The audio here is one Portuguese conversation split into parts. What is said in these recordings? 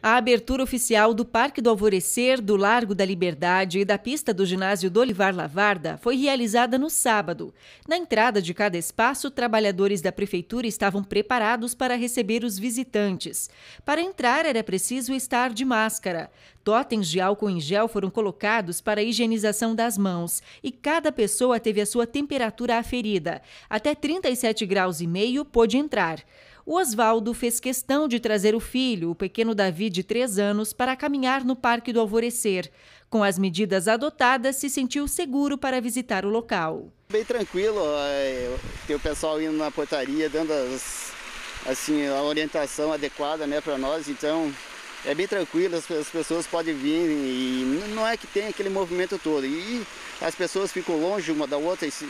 A abertura oficial do Parque do Alvorecer, do Largo da Liberdade e da pista do ginásio do Lavarda foi realizada no sábado. Na entrada de cada espaço, trabalhadores da prefeitura estavam preparados para receber os visitantes. Para entrar era preciso estar de máscara. Totens de álcool em gel foram colocados para a higienização das mãos e cada pessoa teve a sua temperatura aferida. Até 37 graus e meio pôde entrar. O Oswaldo fez questão de trazer o filho, o pequeno Davi de três anos, para caminhar no Parque do Alvorecer. Com as medidas adotadas, se sentiu seguro para visitar o local. Bem tranquilo, é, tem o pessoal indo na portaria, dando as, assim, a orientação adequada né, para nós, então é bem tranquilo, as, pessoas podem vir e não é que tem aquele movimento todo. E as pessoas ficam longe uma da outra, isso,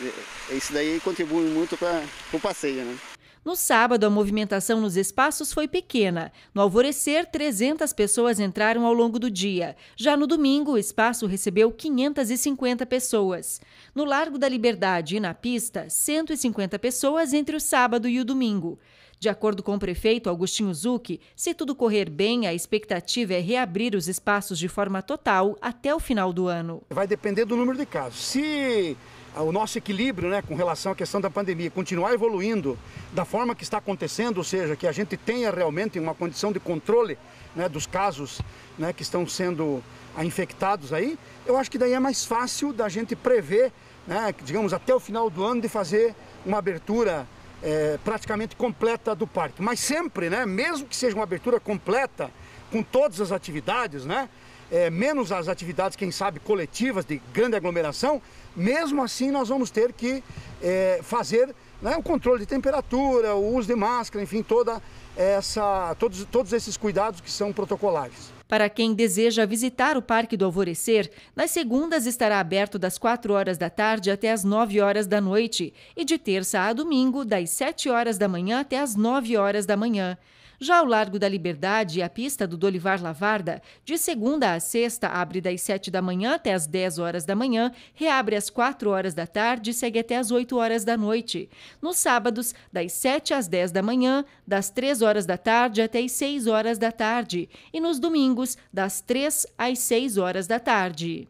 daí contribui muito para o passeio. Né? No sábado, a movimentação nos espaços foi pequena. No alvorecer, 300 pessoas entraram ao longo do dia. Já no domingo, o espaço recebeu 550 pessoas. No Largo da Liberdade e na pista, 150 pessoas entre o sábado e o domingo. De acordo com o prefeito Agostinho Zucchi, se tudo correr bem, a expectativa é reabrir os espaços de forma total até o final do ano. Vai depender do número de casos. Se o nosso equilíbrio né, com relação à questão da pandemia continuar evoluindo da forma que está acontecendo, ou seja, que a gente tenha realmente uma condição de controle né, dos casos né, que estão sendo ah, infectados aí, eu acho que daí é mais fácil da gente prever, né, digamos, até o final do ano de fazer uma abertura é, praticamente completa do parque. Mas sempre, né, mesmo que seja uma abertura completa, com todas as atividades, né, é, menos as atividades, quem sabe, coletivas de grande aglomeração, mesmo assim nós vamos ter que é, fazer né, o controle de temperatura, o uso de máscara, enfim, toda essa, todos, todos esses cuidados que são protocolares. Para quem deseja visitar o Parque do Alvorecer, nas segundas estará aberto das 4 horas da tarde até as 9 horas da noite e de terça a domingo, das 7 horas da manhã até as 9 horas da manhã. Já o Largo da Liberdade e a pista do Dolivar Lavarda, de segunda a sexta, abre das 7 da manhã até as 10 horas da manhã, reabre às 4 horas da tarde e segue até as 8 horas da noite. Nos sábados, das 7 às 10 da manhã, das 3 horas da tarde até as 6 horas da tarde. E nos domingos, domingos, das 3 às 6 horas da tarde.